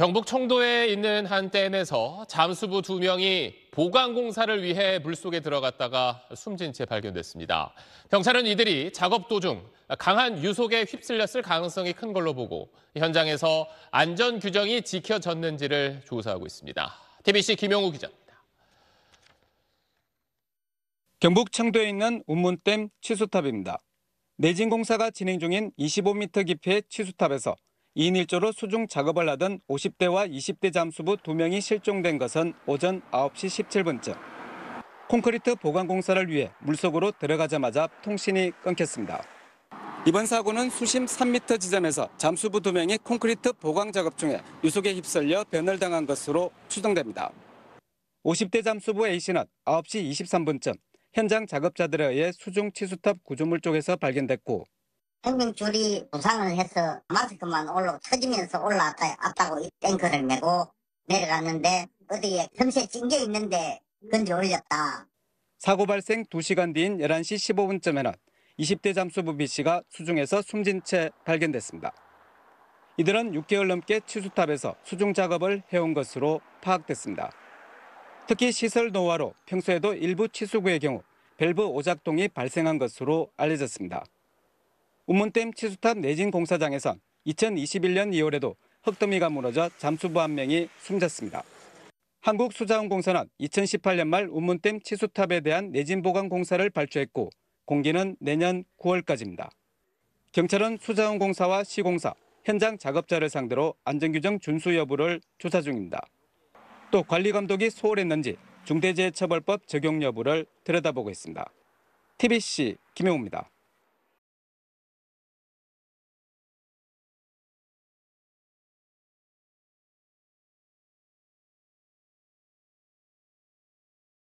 경북 청도에 있는 한 댐에서 잠수부 두 명이 보강 공사를 위해 물속에 들어갔다가 숨진 채 발견됐습니다. 경찰은 이들이 작업 도중 강한 유속에 휩쓸렸을 가능성이 큰 걸로 보고 현장에서 안전 규정이 지켜졌는지를 조사하고 있습니다. TBC 김영우 기자입니다. 경북 청도에 있는 운문댐 치수탑입니다. 내진 공사가 진행 중인 25m 깊이의 치수탑에서 2인 1조로 수중 작업을 하던 50대와 20대 잠수부 2명이 실종된 것은 오전 9시 17분쯤. 콘크리트 보강 공사를 위해 물속으로 들어가자마자 통신이 끊겼습니다. 이번 사고는 수심 3m 지점에서 잠수부 2명이 콘크리트 보강 작업 중에 유속에 휩쓸려 변을당한 것으로 추정됩니다. 50대 잠수부 A씨는 9시 23분쯤 현장 작업자들에 의해 수중 치수탑 구조물 쪽에서 발견됐고 생명줄이 부상을 해서 마스크만 올라 터지면서 올라왔다고 다땡크를내고 내려갔는데 어디에 틈새 찡겨 있는데 건지 올렸다. 사고 발생 2시간 뒤인 11시 15분쯤에는 20대 잠수부 B씨가 수중에서 숨진 채 발견됐습니다. 이들은 6개월 넘게 치수탑에서 수중 작업을 해온 것으로 파악됐습니다. 특히 시설 노화로 평소에도 일부 치수구의 경우 밸브 오작동이 발생한 것으로 알려졌습니다. 운문댐 치수탑 내진 공사장에선 2021년 2월에도 흙더미가 무너져 잠수부 한 명이 숨졌습니다. 한국수자원공사는 2018년 말 운문댐 치수탑에 대한 내진 보강 공사를 발주했고 공기는 내년 9월까지입니다. 경찰은 수자원공사와 시공사, 현장 작업자를 상대로 안전규정 준수 여부를 조사 중입니다. 또 관리 감독이 소홀했는지 중대재해처벌법 적용 여부를 들여다보고 있습니다. TBC 김용우입니다.